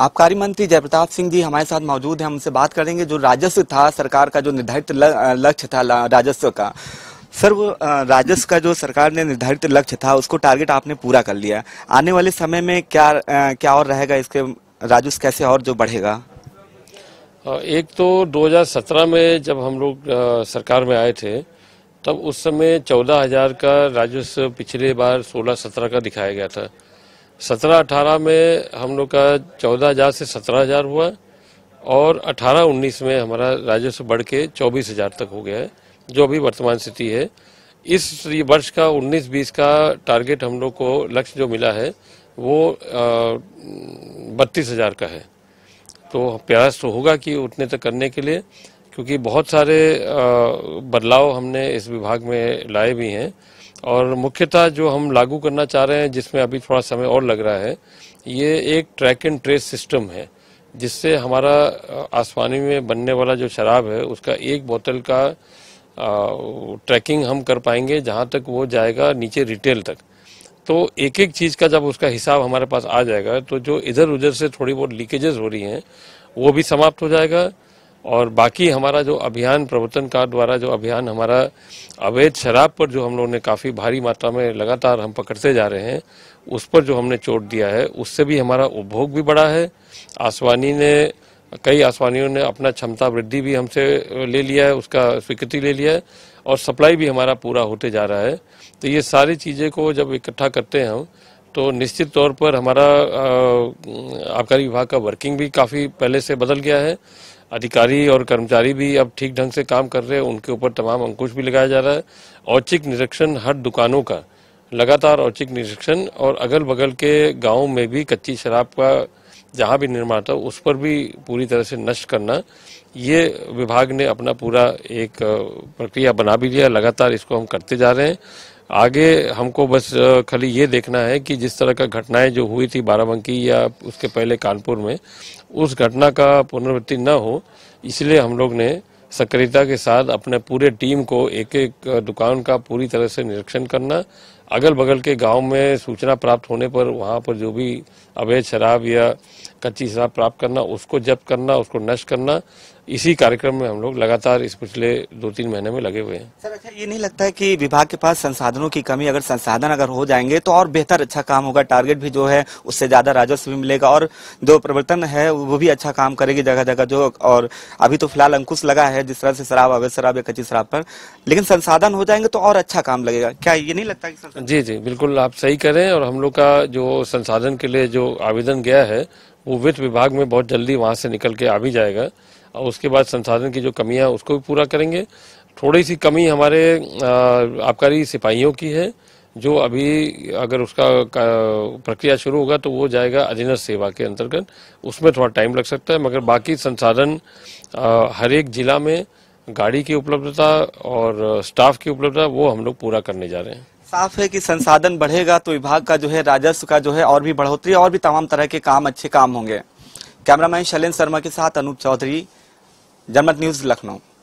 आबकारी मंत्री जयप्रताप सिंह जी हमारे साथ मौजूद हैं हम उनसे बात करेंगे जो राजस्व था सरकार का जो निर्धारित लक्ष्य था राजस्व का सर वो राजस्व का जो सरकार ने निर्धारित लक्ष्य था उसको टारगेट आपने पूरा कर लिया आने वाले समय में क्या क्या और रहेगा इसके राजस्व कैसे और जो बढ़ेगा एक तो 2017 में जब हम लोग सरकार में आए थे तब उस समय 14,000 का राजस्व पिछले बार 16-17 का दिखाया गया था सत्रह अठारह में हम लोग का चौदह हजार से सत्रह हजार हुआ और अठारह उन्नीस में हमारा राजस्व बढ़ के चौबीस हजार तक हो गया है जो अभी वर्तमान स्थिति है इस वर्ष का उन्नीस बीस का टारगेट हम लोग को लक्ष्य जो मिला है वो बत्तीस हजार का है तो प्रयास तो होगा कि उतने तक करने के लिए क्योंकि बहुत सारे बदलाव हमने इस विभाग में लाए भी हैं और मुख्यतः जो हम लागू करना चाह रहे हैं जिसमें अभी थोड़ा समय और लग रहा है ये एक ट्रैक एंड ट्रेस सिस्टम है जिससे हमारा आसमानी में बनने वाला जो शराब है उसका एक बोतल का ट्रैकिंग हम कर पाएंगे जहाँ तक वो जाएगा नीचे रिटेल तक तो एक एक चीज़ का जब उसका हिसाब हमारे पास आ जाएगा तो जो इधर उधर से थोड़ी बहुत लीकेजेस हो रही हैं वो भी समाप्त हो जाएगा और बाकी हमारा जो अभियान प्रवर्तन कार द्वारा जो अभियान हमारा अवैध शराब पर जो हम लोगों ने काफ़ी भारी मात्रा में लगातार हम पकड़ते जा रहे हैं उस पर जो हमने चोट दिया है उससे भी हमारा उपभोग भी बढ़ा है आसवानी ने कई आसवानियों ने अपना क्षमता वृद्धि भी हमसे ले लिया है उसका स्वीकृति ले लिया है और सप्लाई भी हमारा पूरा होते जा रहा है तो ये सारी चीज़ें को जब इकट्ठा करते हैं हम तो निश्चित तौर पर हमारा आबकारी विभाग का वर्किंग भी काफ़ी पहले से बदल गया है अधिकारी और कर्मचारी भी अब ठीक ढंग से काम कर रहे हैं उनके ऊपर तमाम अंकुश भी लगाया जा रहा है औचिक निरीक्षण हर दुकानों का लगातार औचिक निरीक्षण और अगल बगल के गाँव में भी कच्ची शराब का जहाँ भी निर्माण था उस पर भी पूरी तरह से नष्ट करना ये विभाग ने अपना पूरा एक प्रक्रिया बना भी लिया लगातार इसको हम करते जा रहे हैं आगे हमको बस खाली ये देखना है कि जिस तरह का घटनाएं जो हुई थी बाराबंकी या उसके पहले कानपुर में उस घटना का पुनरावृत्ति न हो इसलिए हम लोग ने सक्रियता के साथ अपने पूरे टीम को एक एक दुकान का पूरी तरह से निरीक्षण करना अगल बगल के गांव में सूचना प्राप्त होने पर वहां पर जो भी अवैध शराब या कच्ची शराब प्राप्त करना उसको जब्त करना उसको नष्ट करना इसी कार्यक्रम में हम लोग लगातार इस पिछले दो तीन महीने में लगे हुए हैं सर अच्छा ये नहीं लगता है कि विभाग के पास संसाधनों की कमी अगर संसाधन अगर हो जाएंगे तो और बेहतर अच्छा काम होगा टारगेट भी जो है उससे ज्यादा राजस्व भी मिलेगा और जो प्रवर्तन है वो भी अच्छा काम करेगी जगह जगह जो और अभी तो फिलहाल अंकुश लगा है जिस तरह से शराब अवैध शराब या कच्ची शराब पर लेकिन संसाधन हो जाएंगे तो और अच्छा काम लगेगा क्या ये नहीं लगता कि जी जी बिल्कुल आप सही करें और हम लोग का जो संसाधन के लिए जो आवेदन गया है वो वित्त विभाग में बहुत जल्दी वहाँ से निकल के आ भी जाएगा और उसके बाद संसाधन की जो कमियाँ उसको भी पूरा करेंगे थोड़ी सी कमी हमारे आबकारी सिपाहियों की है जो अभी अगर उसका प्रक्रिया शुरू होगा तो वो जाएगा अधीनस्थ सेवा के अंतर्गत उसमें थोड़ा टाइम लग सकता है मगर बाकी संसाधन हर एक जिला में गाड़ी की उपलब्धता और स्टाफ की उपलब्धता वो हम लोग पूरा करने जा रहे हैं साफ है कि संसाधन बढ़ेगा तो विभाग का जो है राजस्व का जो है और भी बढ़ोतरी और भी तमाम तरह के काम अच्छे काम होंगे कैमरामैन शैलेन्द्र शर्मा के साथ अनूप चौधरी जनमत न्यूज लखनऊ